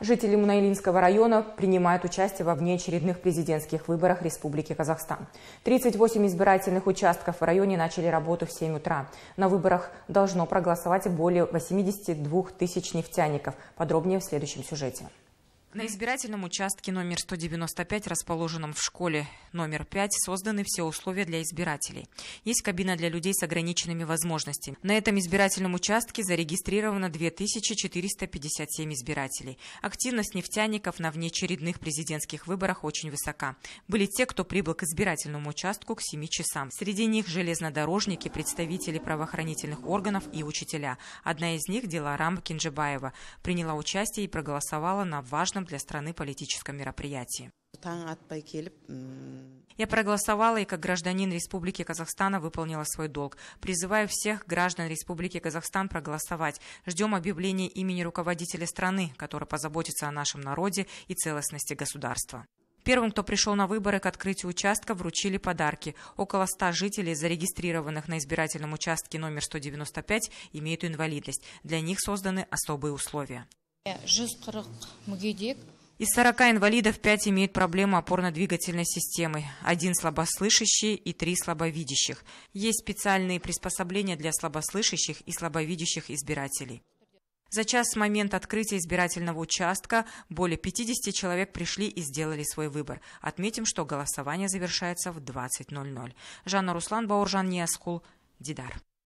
Жители Мунаилинского района принимают участие во внеочередных президентских выборах Республики Казахстан. 38 избирательных участков в районе начали работу в 7 утра. На выборах должно проголосовать более 82 тысяч нефтяников. Подробнее в следующем сюжете. На избирательном участке номер 195, расположенном в школе номер 5, созданы все условия для избирателей. Есть кабина для людей с ограниченными возможностями. На этом избирательном участке зарегистрировано 2457 избирателей. Активность нефтяников на внеочередных президентских выборах очень высока. Были те, кто прибыл к избирательному участку к 7 часам. Среди них железнодорожники, представители правоохранительных органов и учителя. Одна из них, Диларам Кинжебаева, приняла участие и проголосовала на важном для страны политическом мероприятии. Я проголосовала и как гражданин Республики Казахстана выполнила свой долг. Призываю всех граждан Республики Казахстан проголосовать. Ждем объявления имени руководителя страны, который позаботится о нашем народе и целостности государства. Первым, кто пришел на выборы к открытию участка, вручили подарки. Около 100 жителей, зарегистрированных на избирательном участке номер 195, имеют инвалидность. Для них созданы особые условия. Из 40 инвалидов 5 имеют проблемы опорно-двигательной системы, один слабослышащий и три слабовидящих. Есть специальные приспособления для слабослышащих и слабовидящих избирателей. За час с момента открытия избирательного участка более 50 человек пришли и сделали свой выбор. Отметим, что голосование завершается в 20.00. Жанна Руслан, Бауржан Ниасхул, Дидар.